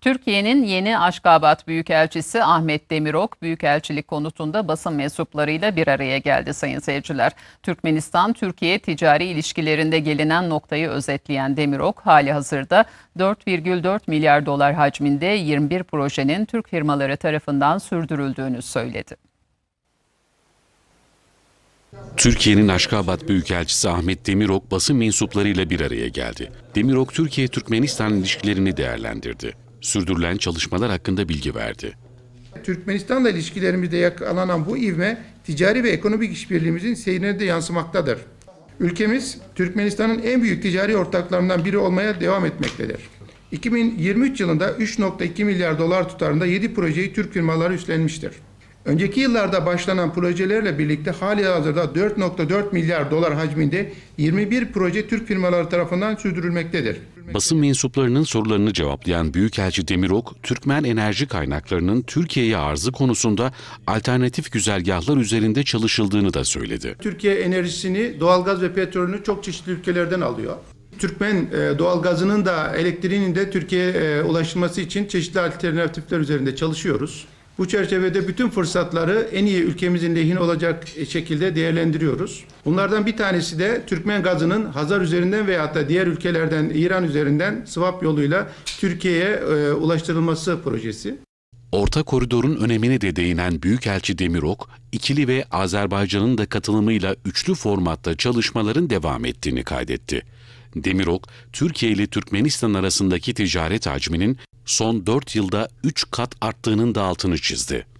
Türkiye'nin yeni Aşkabat Büyükelçisi Ahmet Demirok, Büyükelçilik konutunda basın mensuplarıyla bir araya geldi sayın seyirciler. Türkmenistan, Türkiye ticari ilişkilerinde gelinen noktayı özetleyen Demirok, hali hazırda 4,4 milyar dolar hacminde 21 projenin Türk firmaları tarafından sürdürüldüğünü söyledi. Türkiye'nin Aşkabat Büyükelçisi Ahmet Demirok basın mensuplarıyla bir araya geldi. Demirok Türkiye-Türkmenistan ilişkilerini değerlendirdi sürdürülen çalışmalar hakkında bilgi verdi. Türkmenistan'la ilişkilerimizde yakalanan bu ivme ticari ve ekonomik işbirliğimizin seyrine de yansımaktadır. Ülkemiz Türkmenistan'ın en büyük ticari ortaklarından biri olmaya devam etmektedir. 2023 yılında 3.2 milyar dolar tutarında 7 projeyi Türk firmaları üstlenmiştir. Önceki yıllarda başlanan projelerle birlikte hali hazırda 4.4 milyar dolar hacminde 21 proje Türk firmaları tarafından sürdürülmektedir. Basın mensuplarının sorularını cevaplayan Büyükelçi Demirok, Türkmen enerji kaynaklarının Türkiye'ye arzı konusunda alternatif güzergahlar üzerinde çalışıldığını da söyledi. Türkiye enerjisini, doğalgaz ve petrolünü çok çeşitli ülkelerden alıyor. Türkmen e, doğalgazının da elektriğinin de Türkiye'ye e, ulaşılması için çeşitli alternatifler üzerinde çalışıyoruz. Bu çerçevede bütün fırsatları en iyi ülkemizin lehine olacak şekilde değerlendiriyoruz. Bunlardan bir tanesi de Türkmen gazının Hazar üzerinden veya da diğer ülkelerden İran üzerinden swap yoluyla Türkiye'ye e, ulaştırılması projesi. Orta koridorun önemine de değinen Büyükelçi Demirok, ikili ve Azerbaycan'ın da katılımıyla üçlü formatta çalışmaların devam ettiğini kaydetti. Demirok, Türkiye ile Türkmenistan arasındaki ticaret hacminin son 4 yılda 3 kat arttığının da altını çizdi.